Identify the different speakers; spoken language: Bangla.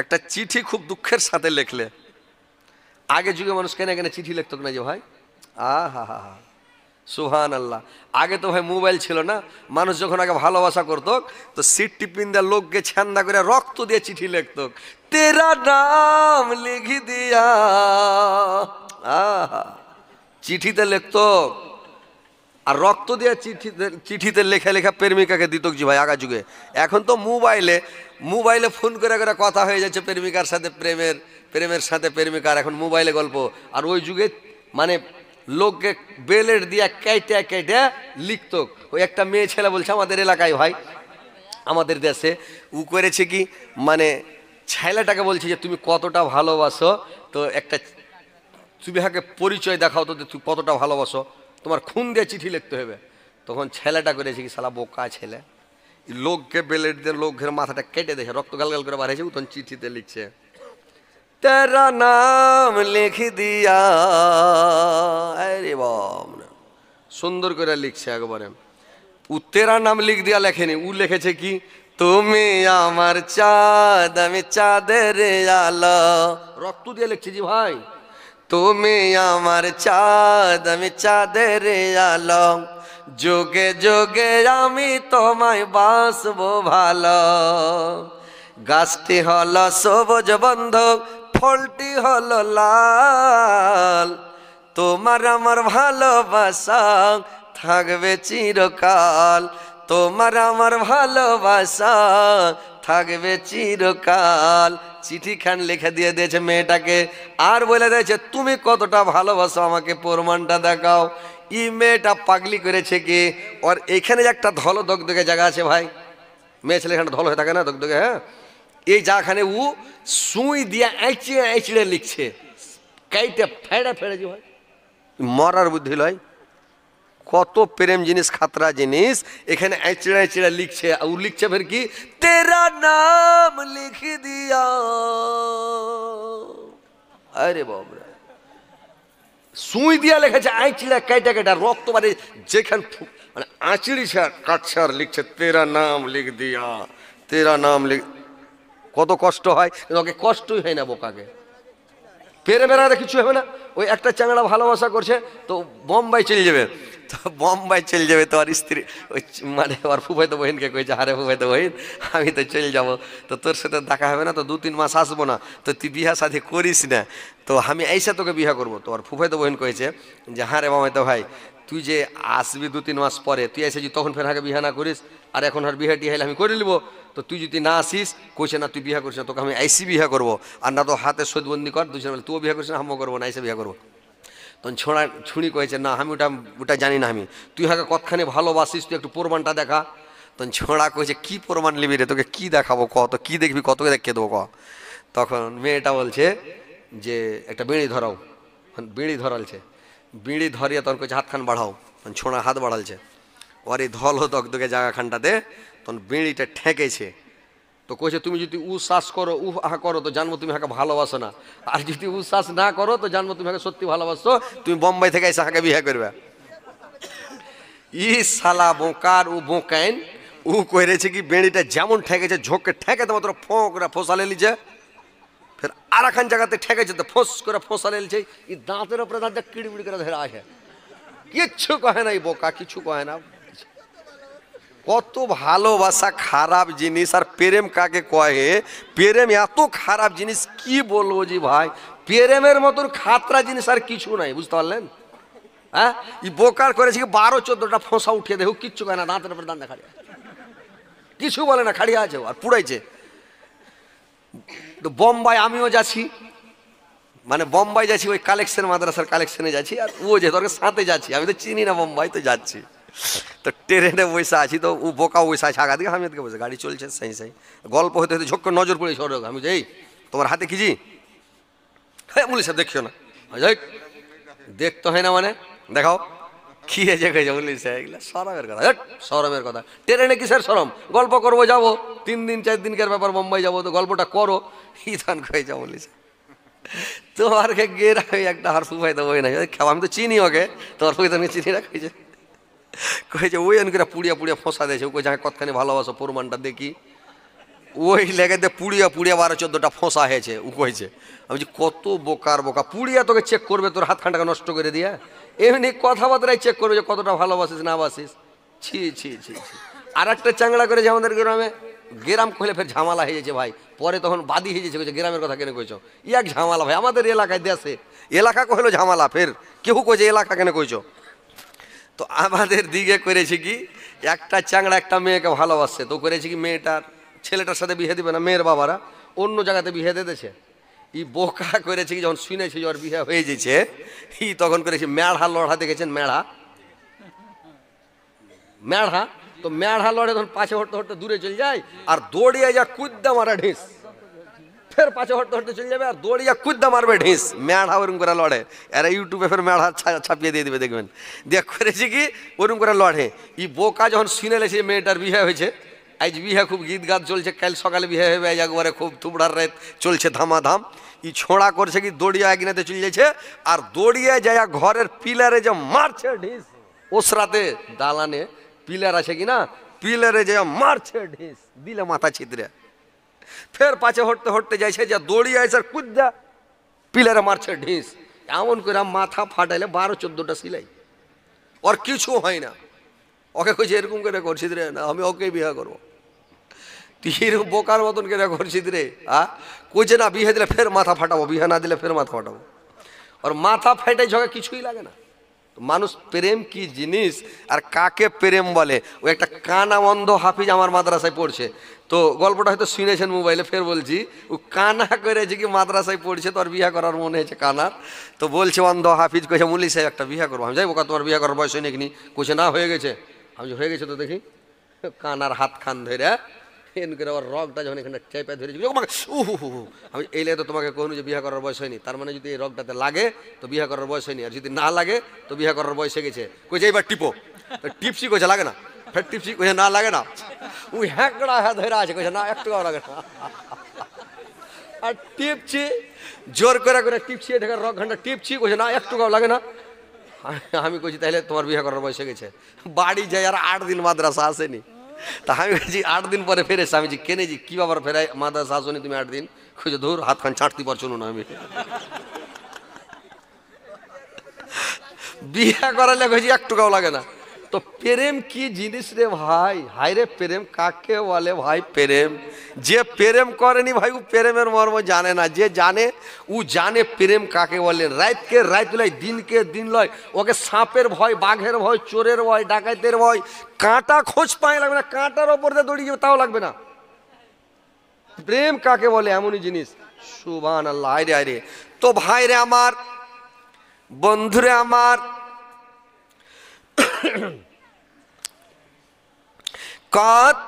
Speaker 1: একটা চিঠি খুব দুঃখের সাথে লেখলে আগে যুগে মানুষ কেন কেনা চিঠি লিখত না যে ভাই আ হা হা হা সুহান আল্লাহ আগে তো ভাই মোবাইল ছিল না মানুষ যখন আগে ভালোবাসা করত তো সিট টিপিন দা লোককে ছান্দা করে রক্ত দিয়ে চিঠি লিখত তেরা নাম লিখি দিয়া চিঠিতে লিখত আর রক্ত দিয়ে চিঠিতে চিঠিতে লেখা লেখা প্রেমিকাকে দিতকজি ভাই আগা যুগে এখন তো মোবাইলে মোবাইলে ফোন করে করে কথা হয়ে যাচ্ছে প্রেমিকার সাথে প্রেমের প্রেমের সাথে প্রেমিকার এখন মোবাইলে গল্প আর ওই যুগে মানে লোককে বেলেট দিয়ে কেটে কেটে লিখত ওই একটা মেয়ে ছেলে বলছে আমাদের এলাকায় ভাই আমাদের দেশে উ করেছে কি মানে ছেলেটাকে বলছে যে তুমি কতটা ভালোবাসো তো একটা তুমি হাকে পরিচয় দেখাও তো তুই কতটা ভালোবাসো তোমার খুন দিয়ে চিঠি লিখতে হবে তখন ছেলেটা করেছে কি শালা বোকা ছেলে লোককে বেলেট দিয়ে লোকের মাথাটা কেটে দেখে রক্ত গালগাল করে বাড়িয়েছে তখন চিঠিতে লিখছে তেরা নাম লিখে দিয়া সুন্দর করে লিখছে একবারে উ তেরা নাম লিখ দিয়া লেখেনি উ লিখেছে কি তুমি আমার চাঁদ আমি চাঁদের আলো রক্ত দিয়ে লিখছি জি ভাই তুমি আমার চাঁদ আমি চাঁদের আলো যোগে যোগে আমি তোমায় বাসবো ভালো গাছটি হলো সবুজ বন্ধ ফলটি হলো লাল তোমার আমার ভালোবাসা থাকবে চিরকাল তোমার আমার ভালোবাসা থাকবে চিরকাল চিঠিখান লিখে দিয়ে দিয়েছে মেয়েটাকে আর বলে দিয়েছে তুমি কতটা ভালোবাসো আমাকে প্রমাণটা দেখাও ই মেয়েটা পাগলি করেছে কি ওর এখানে যে একটা ধলো দগদগে জায়গা আছে ভাই মেয়ে ছেলে এখানে ধল হয়ে থাকে না দগদগে হ্যাঁ এই যাখানে ও সুই দিয়ে আইচিড়ে আইচিড়ে লিখছে কাইটে ফেড়ে ফেড়ে যে ভাই মরার বুদ্ধি লয় কত প্রেম জিনিস খাতরা জিনিস এখানে এঁচড়া এঁচড়া লিখছে আর লিখছে ফের কি তেরা নাম লিখ দিয়া আরে বাবরা সুই দিয়া লেখেছে আঁচিড়া কেটে কেটা রক্ত মানে যেখান মানে আঁচিড়ি কাটছে আর লিখছে তেরা নাম লিখ দিয়া তেরা নাম লিখ কত কষ্ট হয় ওকে কষ্টই হয় না বোকাকে পেরে বেড়াতে কিছু হবে না ওই একটা চ্যাংড়া ভালোবাসা করছে তো বোম্বাই চলে যাবে তো বোম্বাই চলে যাবে তোমার স্ত্রী ওই মানে ওর ফুফাইতো বহিনকে কইছে হারে ফুফাইতো বহিন আমি তো চলে যাব তো তোর সাথে দেখা হবে না তো দু তিন মাস আসবো না তো তুই বিহা সাথে করিস না তো আমি এইসা তোকে বিহা করবো তো ওর ফুফাইতো বহিন কয়েছে যে হ্যাঁ রে মামাইতো ভাই তুই যে আসবি দু তিন মাস পরে তুই এসে যদি তখন ফের হাকে বিহা না করিস আর এখন আর বিহা টিহাইলে আমি করে নিব তো তুই যদি না আসিস কইছে না তুই বিহা করিস না তোকে আমি আইসি বিহা করবো আর না তো হাতে সৈদবন্দি কর দুজন তুইও বিহা করিস না আমিও করবো না এসে বিহা করবো তখন ছোঁড়া ছুঁড়ি কয়েছে না আমি ওটা ওটা জানি না আমি তুই হাকে কতখানি ভালোবাসিস তুই একটু প্রমাণটা দেখা তখন ছোঁড়া কয়েছে কি প্রমাণ নিবি রে তোকে কী দেখাবো ক তো কি দেখবি কতকে দেখে দেবো ক তখন মেয়েটা বলছে যে একটা বিড়ি ধরাও বিড়ি ধরালছে বিড়ি ধরিয়ে তখন কয়েছে হাতখান বাড়াও তখন ছোঁড়া হাত বাড়ালছে ওর ধল হতো দগদগে জায়গাখানটাতে তখন বিড়িটা ঠেকেছে তো কইছে তুমি যদি উ শ্বাস করো উহ আহা করো তো জানবো তুমি হাকে ভালোবাসো না আর যদি উ শ্বাস না করো তো জানবো তুমি হাকে সত্যি ভালোবাসো তুমি বোম্বাই থেকে এসে হাকে বিয়ে করবে ই সালা বোকার ও বোকাইন উ কইরেছে কি বেড়িটা যেমন ঠেকেছে ঝোঁকে ঠেকে তো মাত্র করে ফোসালে লিছে ফের আর এখান জায়গাতে ঠেকেছে তো ফোঁস করে ফোসালে লিছে এই দাঁতের ওপরে দাঁতটা কিড়বিড় করে ধরে আসে কিচ্ছু কহে না এই বোকা কিছু কহে না কত ভালোবাসা খারাপ জিনিস আর প্রেম কাকে কয়ে প্রেম এত খারাপ জিনিস কি বলবো জি ভাই প্রেমের মতন খাতরা জিনিস আর কিছু নাই বুঝতে পারলেন হ্যাঁ ই বোকার করেছে কি বারো চোদ্দটা ফোঁসা উঠিয়ে দেখো কিচ্ছু কেনা না দাঁতের উপর দাঁত দেখা কিছু বলে না খাড়ি আছে আর পুড়াইছে তো বোম্বাই আমিও যাচ্ছি মানে বোম্বাই যাচ্ছি ওই কালেকশন মাদ্রাসার কালেকশনে যাচ্ছি আর ও যে তোর সাথে যাচ্ছি আমি তো চিনি না বোম্বাই তো যাচ্ছি তো ট্রেনে বসে আছি তো ও বোকা বসে আছে আগা দিকে আমি এদিকে বসে গাড়ি চলছে সাই সাই গল্প হতে হতে ঝক্কে নজর পড়ে সর আমি এই তোমার হাতে কি জি হ্যাঁ বলি স্যার দেখিও না দেখতে হয় না মানে দেখাও খিয়ে যে খেয়েছে বলি স্যার এগুলো সরমের কথা হ্যাঁ সরমের কথা ট্রেনে স্যার সরম গল্প করবো যাবো তিন দিন চার দিনকার ব্যাপার মুম্বাই যাবো তো গল্পটা করো খেয়ে খেয়েছে বলি স্যার তোমার গেরা একটা হার ফুফাইতে বই না খাওয়া আমি তো চিনি ওকে তোমার ফুফাইতে চিনি না কয়েছে ওই অনেকরা পুড়িয়া পুড়িয়া ফোঁসা দিয়েছে ও কয়েছে কতখানি ভালোবাসো প্রমাণটা দেখি ওই লেগেতে পুড়িয়া পুড়িয়া বারো চোদ্দোটা ফোঁসা হয়েছে ও কয়েছে আমি যে কত বোকার বোকা পুড়িয়া তোকে চেক করবে তোর হাত খানটাকে নষ্ট করে দিয়া এমনি কথাবার্তায় চেক করবে যে কতটা ভালোবাসিস না বাসিস ছি ছি ছি ছি আর একটা চ্যাংড়া করেছে আমাদের গ্রামে গ্রাম কইলে ফের ঝামেলা হয়ে যেছে ভাই পরে তখন বাদি হয়ে যেছে কয়েছে গ্রামের কথা কেন কইছো এক ঝামেলা ভাই আমাদের এলাকায় দেশে এলাকা কহিল ঝামেলা ফের কেউ কইছে এলাকা কেন কইছো তো আমাদের দিকে করেছে কি একটা চ্যাংড়া একটা মেয়েকে ভালোবাসছে তো করেছে কি মেয়েটার ছেলেটার সাথে বিয়ে দেবে না মেয়ের বাবারা অন্য জায়গাতে বিয়ে দিতেছে ই বোকা করেছে কি যখন শুনেছি ওর বিয়ে হয়ে যেছে ই তখন করেছে মেড়া লড়া দেখেছেন মেড়া মেড়া তো মেড়া লড়ে তখন পাশে হরতে হরতে দূরে চলে যায় আর দৌড়িয়ে যা কুদ্দা মারা ঢেস ফের পাঁচে হটতে হটতে চলে যাবে আর দৌড়িয়া কুদ্দা মারবে ঢিস ম্যাড়া ওরম করে লড়ে আর ইউটিউবে ফের ম্যাড়া ছাপিয়ে দিয়ে দেবে দেখবেন দেখ করেছি কি ওরম করে লড়ে ই বোকা যখন শুনে লেছে মেয়েটার বিয়ে হয়েছে আজ বিহে খুব গীত গাত চলছে কাল সকালে বিহে হবে আজ একবারে খুব থুবড়ার রেত চলছে ধামাধাম ই ছোঁড়া করছে কি দৌড়িয়া একনাতে চলে যাচ্ছে আর দৌড়িয়ে যায় ঘরের পিলারে যে মারছে ঢিস ওসরাতে দালানে পিলার আছে কি না পিলারে যে মারছে ঢিস দিলে মাথা ছিদ্রে ফের পাছে হটতে হটতে যাইছে যা দড়ি আইছে আর কুদ্দা পিলারে মারছে ঢিস এমন করে মাথা ফাটাইলে বারো চোদ্দোটা সিলাই ওর কিছু হয় না ওকে কইছে এরকম করে করছিস রে না আমি ওকে বিয়ে করবো তুই এরকম বোকার মতন করে করছিস রে আ কইছে না বিয়ে দিলে ফের মাথা ফাটাবো বিয়ে না দিলে ফের মাথা ফাটাবো ওর মাথা ফেটে ওকে কিছুই লাগে না মানুষ প্রেম কি জিনিস আর কাকে প্রেম বলে ও একটা কানা অন্ধ হাফিজ আমার মাদ্রাসায় পড়ছে তো গল্পটা হয়তো শুনেছেন মোবাইলে ফের বলছি ও কানা করেছে কি মাদ্রাসায় পড়ছে তোর বিয়ে করার মনে হয়েছে কানার তো বলছে অন্ধ হাফিজ কইছে মুলি সাহেব একটা বিয়ে করবো আমি যাই বোকা তোমার বিয়ে করার বয়স হয়নি কোছে না হয়ে গেছে আমি হয়ে গেছে তো দেখি কানার হাত খান ধরে এন করে আবার রগটা যখন এখানে চেপে ধরে যাবে আমি এলে তো তোমাকে কখনো যে বিয়ে করার বয়স হয়নি তার মানে যদি এই রগটাতে লাগে তো বিয়ে করার বয়স হয়নি আর যদি না লাগে তো বিয়ে করার বয়স হয়ে গেছে কইছে এইবার টিপো টিপসি কইছে লাগে না ফের টিপসি কইছে না লাগে না ওই হ্যাঁকড়া হ্যাঁ ধরে আছে কইছে না একটু লাগে না আর টিপছি জোর করে করে টিপছি এটা রক ঘন্টা টিপছি কইছে না একটু লাগে না আমি কইছি তাহলে তোমার বিয়ে করার বয়স হয়ে গেছে বাড়ি যাই আর আট দিন মাদ্রাসা আসেনি তা আমি বলছি আট দিন পরে ফেরে স্বামীজি কেনে যে কী বাবার ফেরাই মাদা শাসনি তুমি আট দিন খুঁজে ধর হাত খান ছাঁটতে পারছো না আমি বিয়ে করালে খুঁজি এক টুকাও লাগে না তো প্রেম কি জিনিস রে ভাই হাই রে প্রেম কাকে বলে ভাই প্রেম যে প্রেম করেনি ভাই ও প্রেমের মর্ম জানে না যে জানে ও জানে প্রেম কাকে বলে রাতকে রাত লয় দিনকে দিন লয় ওকে সাপের ভয় বাঘের ভয় চোরের ভয় ডাকাতের ভয় কাঁটা খোঁজ পায় লাগবে না কাঁটার ওপর দিয়ে দৌড়িয়ে যাবে তাও লাগবে না প্রেম কাকে বলে এমনই জিনিস সুবান আল্লাহ রে আয় রে তো ভাই রে আমার বন্ধুরে আমার कात